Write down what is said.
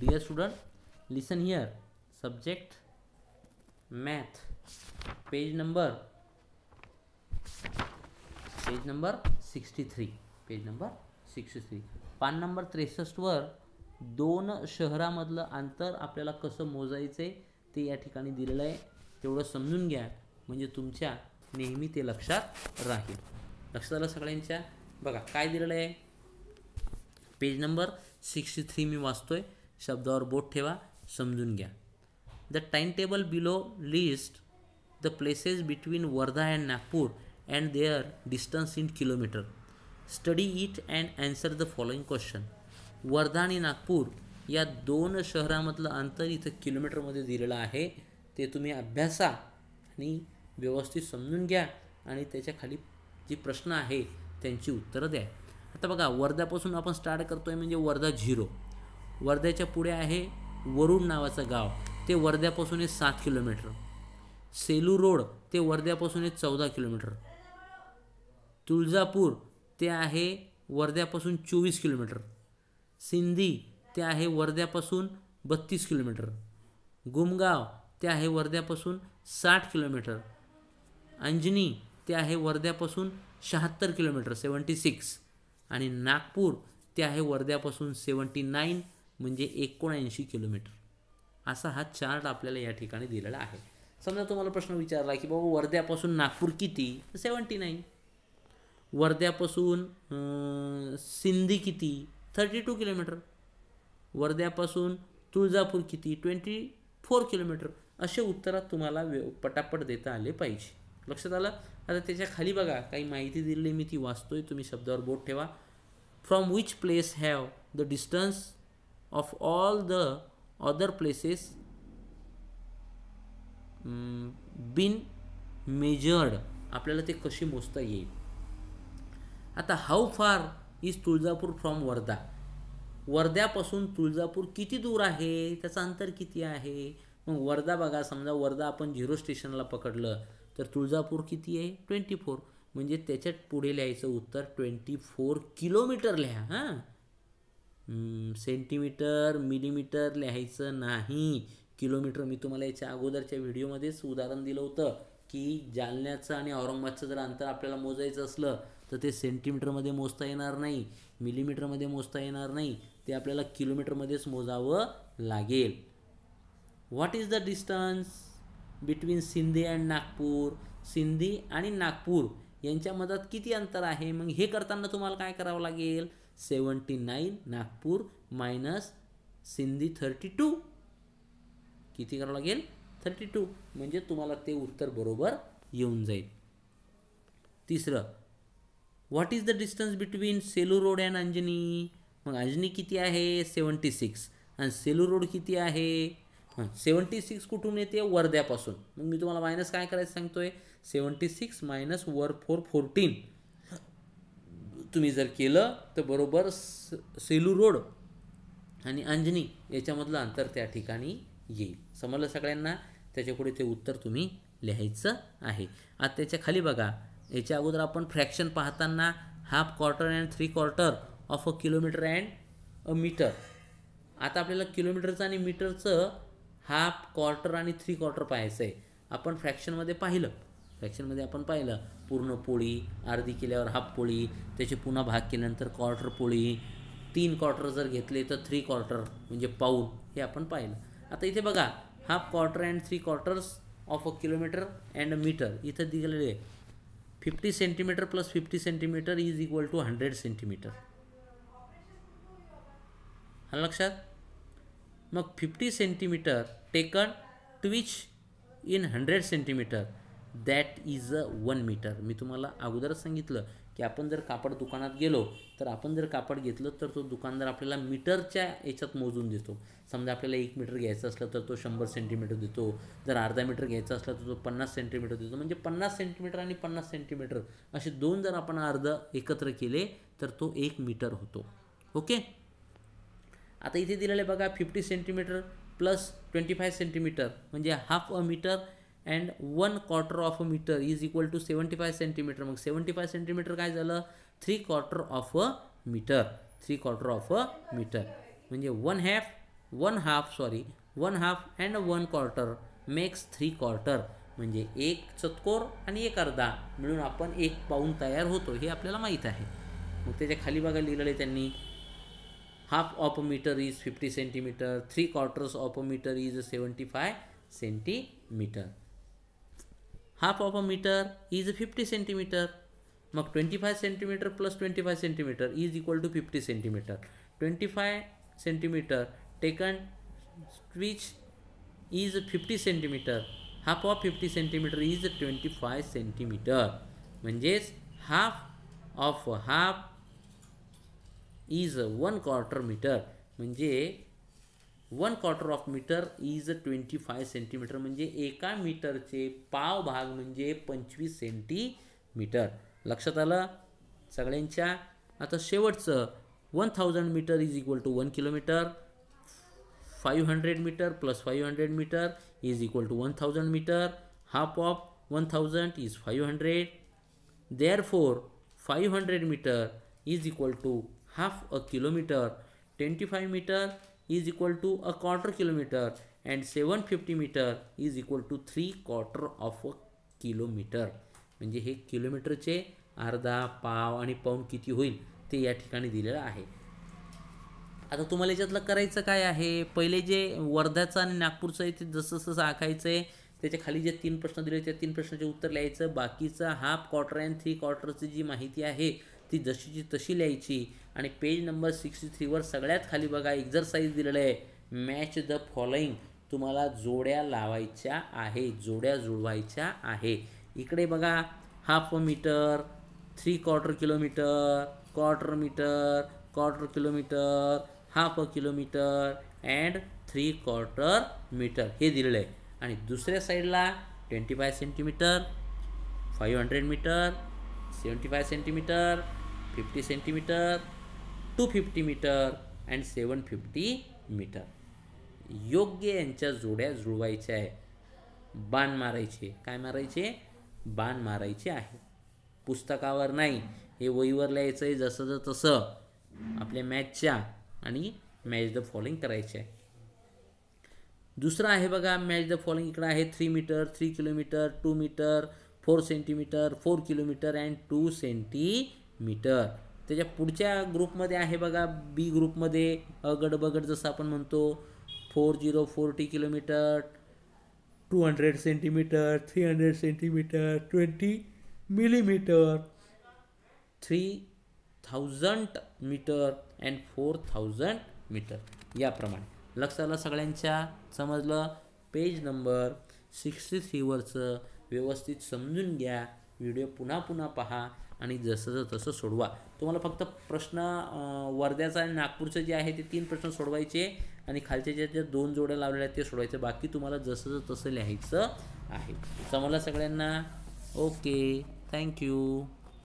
Deere student listen here subject math page number page number sixty three page number sixty three पान number त्रेसष्टवर दोन शहरामधलं अंतर आपल्याला कसं मोजायचं आहे ते या ठिकाणी दिलेलं आहे तेवढं समजून घ्या म्हणजे तुमच्या नेहमी ते लक्षात राहील लक्षात आलं सगळ्यांच्या बघा काय दिलेलं आहे पेज नंबर सिक्स्टी थ्री मी वाचतो आहे शब्दावर बोट ठेवा समजून घ्या the time table below list the places between Wardha and Nagpur and their distance in kilometre study it and answer the following question Wardha आणि नागपूर या दोन शहरामधलं अंतर इथं किलोमीटरमध्ये दिलेलं आहे ते तुम्ही अभ्यासा आणि व्यवस्थित समजून घ्या आणि त्याच्या खाली जी प्रश्न आहे त्यांची उत्तरं द्या आता बघा वर्ध्यापासून आपण स्टार्ट करतो आहे म्हणजे वर्धा झिरो वर्ध्याच्या पुढे आहे वरुण नावाचं गाव ते वर्ध्यापासून आहे सात किलोमीटर सेलू रोड ते वर्ध्यापासून आहे चौदा किलोमीटर तुळजापूर ते आहे वर्ध्यापासून चोवीस किलोमीटर सिंधी ते आहे वर्ध्यापासून बत्तीस किलोमीटर गुमगाव ते आहे वर्ध्यापासून साठ किलोमीटर अंजनी ते आहे वर्ध्यापासून शहात्तर किलोमीटर सेवन्टी सिक्स आणि नागपूर ते आहे वर्ध्यापासून सेवन्टी नाईन म्हणजे एकोणऐंशी किलोमीटर असा हा चार्ट आपल्याला या ठिकाणी दिलेला आहे समजा तुम्हाला प्रश्न विचारला की बाबा वर्ध्यापासून नागपूर किती सेवन्टी नाईन वर्ध्यापासून सिंधी किती थर्टी टू किलोमीटर वर्ध्यापासून तुळजापूर किती ट्वेंटी फोर किलोमीटर असे उत्तरात तुम्हाला पटापट देता आले पाहिजे लक्षात आलं आता त्याच्या खाली बघा काही माहिती दिलेली मी ती वाचतोय तुम्ही शब्दावर बोट ठेवा from which place have the distance of all the other places been mm, measured आपल्याला ते कशी मोजता येईल आता how far is Tuljapur from Wardha वर्ध्यापासून तुळजापूर किती दूर आहे त्याचं अंतर किती आहे मग वर्धा बघा समजा वर्धा आपण झिरो स्टेशनला पकडलं तर तुळजापूर किती आहे ट्वेंटी फोर म्हणजे त्याच्यात पुढे लिहायचं उत्तर ट्वेंटी फोर किलोमीटर लिहा हां सेंटीमीटर मिलीमीटर लिहायचं नाही किलोमीटर मी तुम्हाला याच्या अगोदरच्या व्हिडिओमध्येच उदाहरण दिलं होतं की जालन्याचं आणि औरंगाबादचं जर अंतर आपल्याला मोजायचं असलं तर ते सेंटीमीटरमध्ये मोजता येणार नाही मिलीमीटरमध्ये मोजता येणार नाही ते आपल्याला किलोमीटरमध्येच मोजावं लागेल what is the distance between Sindi and Nagpur Sindi आणि नागपूर यांच्या मधात किती अंतर आहे मग हे करताना तुम्हाला काय करावं लागेल seventy nine Nagpur minus Sindi thirty two किती करावं लागेल थर्टी टू म्हणजे तुम्हाला ते उत्तर बरोबर येऊन जाईल तिसरं what is the distance between Selu road and Anjani मग अंजनी किती आहे सेवन्टी सिक्स आणि सेलू रोड किती आहे सेवन्टी सिक्स कुठून येते वर्ध्यापासून मग मी तुम्हाला मायनस काय करायचं सांगतोय सेवन्टी सिक्स मायनस वर फोर फोर्टीन तुम्ही जर केलं तर बरोबर सेलू रोड आणि अंजनी याच्यामधलं अंतर त्या ठिकाणी येईल समजलं सगळ्यांना त्याच्यापुढे ते उत्तर तुम्ही लिहायचं आहे आता त्याच्या खाली बघा याच्या अगोदर आपण फ्रॅक्शन पाहताना half quarter and three quarter of a kilometre and a metre आता आपल्याला किलोमीटरचं आणि मीटरचं हाफ क्वार्टर आणि थ्री क्वार्टर पाहायचं आहे आपण फ्रॅक्शनमध्ये पाहिलं फ्रॅक्शनमध्ये आपण पाहिलं पूर्ण पोळी अर्धी केल्यावर हाफ पोळी त्याचे पुन्हा भाग केल्यानंतर क्वार्टर पोळी तीन क्वार्टर जर घेतले तर थ्री क्वार्टर म्हणजे पाऊल हे आपण पाहिलं आता इथे बघा half quarter and three quarters of a kilometre and a metre इथं दिलेले आहे fifty centimetre plus fifty centimetre is equal to hundred centimetre हा लक्षात मग fifty centimetre taken twice in hundred centimetre that is a one metre मी तुम्हाला अगोदरच सांगितलं की आपण जर कापड दुकानात गेलो तर आपण जर कापड घेतलं तर तो दुकानदार आपल्याला मीटरच्या याच्यात मोजून देतो समजा आपल्याला एक मीटर घ्यायचं असलं तर तो शंभर सेंटीमीटर देतो जर अर्धा मीटर घ्यायचा असला तर तो पन्नास सेंटीमीटर देतो म्हणजे पन्नास सेंटीमीटर आणि पन्नास सेंटीमीटर असे दोन जर आपण अर्ध एकत्र केले तर तो एक मीटर होतो ओके आता इथे दिलेलं बघा fifty centimetre plus twenty five centimetre म्हणजे half a metre and one quarter of a metre is equal to seventy five centimetre मग सेवन्टी फाय सेंटीमीटर काय झालं three quarter of a metre three quarter of a metre म्हणजे one half one half sorry one half and one quarter makes three quarter म्हणजे एक चतकोर आणि एक अर्धा मिळून आपण एक पाऊन तयार होतो हे आपल्याला माहीत आहे मग त्याच्या खाली बघा लिहिलेलं आहे त्यांनी half of metre is fifty centimetre three quarters of a metre is seventy five centimetre half of a metre is fifty centimetre मग twenty five centimetre plus twenty five centimetre is equal to fifty centimetre twenty five centimetre taken twice is fifty centimetre half of fifty centimetre is twenty five centimetre म्हणजेच half of half is one quarter metre म्हणजे one quarter of metre is twenty five centimetre म्हणजे एका मीटरचे पाव भाग म्हणजे पंचवीस centimetre लक्षात आलं सगळ्यांच्या आता शेवटचं one thousand metre is equal to one kilometre five hundred metre plus five hundred metre is equal to one thousand metre half of one thousand is five hundred therefore five hundred metre is equal to half a kilometre twenty five metre is equal to a a kilometre kilometer seven fifty metre is equal to three quarter of a kilometre म्हणजे हे किलोमीटरचे अर्धा पाव आणि पाऊन किती होईल ते या ठिकाणी दिलेलं आहे आता तुम्हाला याच्यातलं करायचं काय आहे पहिले जे वर्ध्याचं आणि नागपूरचं आहे ते जसं जसं आखायचं आहे त्याच्या खाली जे तीन प्रश्न दिले त्या तीन प्रश्नाचे उत्तर लिहायचं बाकीचा हाफ क्वार्टर अँड थ्री क्वार्टरची जी माहिती आहे ती जशीची तशी लिहायची आणि पेज नंबर सिक्स्टी थ्रीवर सगळ्यात खाली बघा एक्झरसाईज दिलेलं आहे मॅच द फॉलोईंग तुम्हाला जोड्या लावायच्या आहे जोड्या जुळवायच्या आहे इकडे बघा half metre three quarter kilometre quarter metre quarter kilometre half kilometre and three quarter metre हे दिलेलं आहे आणि दुसऱ्या साईडला twenty five centimetre five hundred metre seventy five centimetre fifty centimetre two fifty metre and seven fifty metre योग्य यांच्या जोड्या जुळवायच्या आहे बाण मारायचे काय मारायचे बाण मारायचे आहे पुस्तकावर नाही हे वहीवर लिहायचं आहे जसं तसं आपल्या मॅचच्या आणि मॅच द फॉलोइंग करायचे आहे दुसरं आहे बघा मॅच द फॉलोइंग इकडं आहे three metre three kilometre two metre four centimetre four kilometre and two centimetre त्याच्या पुढच्या ग्रुपमध्ये आहे बघा बी ग्रुपमध्ये अगडबगड जसं आपण म्हणतो four zero forty kilometre two hundred centimetre three hundred centimetre twenty millimetre three thousand metre and four thousand metre याप्रमाणे लक्षाला सगळ्यांच्या समजलं पेज नंबर सिक्स्टी थ्रीवरचं व्यवस्थित समजून घ्या व्हिडिओ पुन्हा पुन्हा पहा आणि जसं तसं सोडवा तुम्हाला फक्त प्रश्न वर्ध्याचा आणि नागपूरचं जे आहे ते तीन प्रश्न सोडवायचे आणि खालच्या ज्या ज्या दोन जोड्या लावलेल्या आहेत ते सोडवायचं बाकी तुम्हाला जसं तसं लिहायचं आहे समजलं सगळ्यांना ओके थँक्यू